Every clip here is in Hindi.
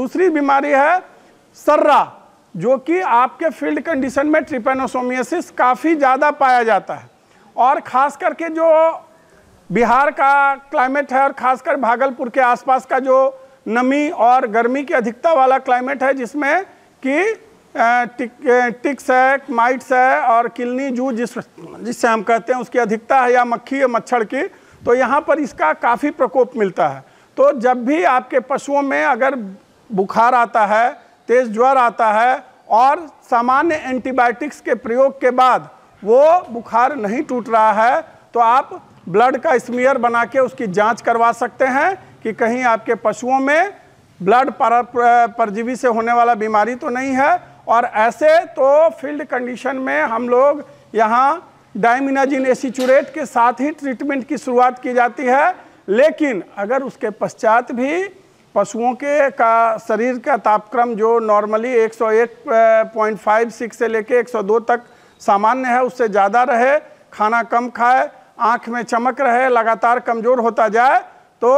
दूसरी बीमारी है सर्रा जो कि आपके फील्ड कंडीशन में ट्रिपेनोसोमियसिस काफ़ी ज़्यादा पाया जाता है और ख़ास करके जो बिहार का क्लाइमेट है और ख़ासकर भागलपुर के आसपास का जो नमी और गर्मी की अधिकता वाला क्लाइमेट है जिसमें कि टिक, टिक्स है माइट्स है और किलनी जू जिस जिससे हम कहते हैं उसकी अधिकता है या मक्खी या मच्छर की तो यहाँ पर इसका काफ़ी प्रकोप मिलता है तो जब भी आपके पशुओं में अगर बुखार आता है तेज ज्वर आता है और सामान्य एंटीबायोटिक्स के प्रयोग के बाद वो बुखार नहीं टूट रहा है तो आप ब्लड का स्मियर बना के उसकी जांच करवा सकते हैं कि कहीं आपके पशुओं में ब्लड पर, परजीवी से होने वाला बीमारी तो नहीं है और ऐसे तो फील्ड कंडीशन में हम लोग यहाँ डायमिनाजिन एसीचुरेट के साथ ही ट्रीटमेंट की शुरुआत की जाती है लेकिन अगर उसके पश्चात भी पशुओं के का शरीर का तापक्रम जो नॉर्मली 108.56 से लेके 102 तक सामान्य है उससे ज़्यादा रहे खाना कम खाए आँख में चमक रहे लगातार कमज़ोर होता जाए तो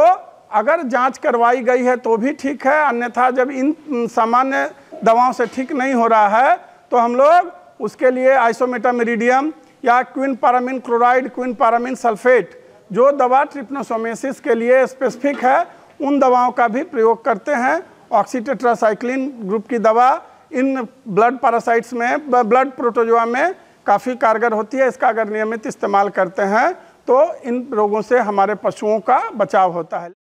अगर जांच करवाई गई है तो भी ठीक है अन्यथा जब इन सामान्य दवाओं से ठीक नहीं हो रहा है तो हम लोग उसके लिए मेरीडियम या quinapyramine chloride quinapyramine sulphate जो दवा ट्रिप्नोसोमेसिस के लिए स्पेसिफिक है उन दवाओं का भी प्रयोग करते हैं ऑक्सीटेट्रासाइक्लिन ग्रुप की दवा इन ब्लड पैरासाइट्स में ब्लड प्रोटोजोआ में काफ़ी कारगर होती है इसका अगर नियमित इस्तेमाल करते हैं तो इन रोगों से हमारे पशुओं का बचाव होता है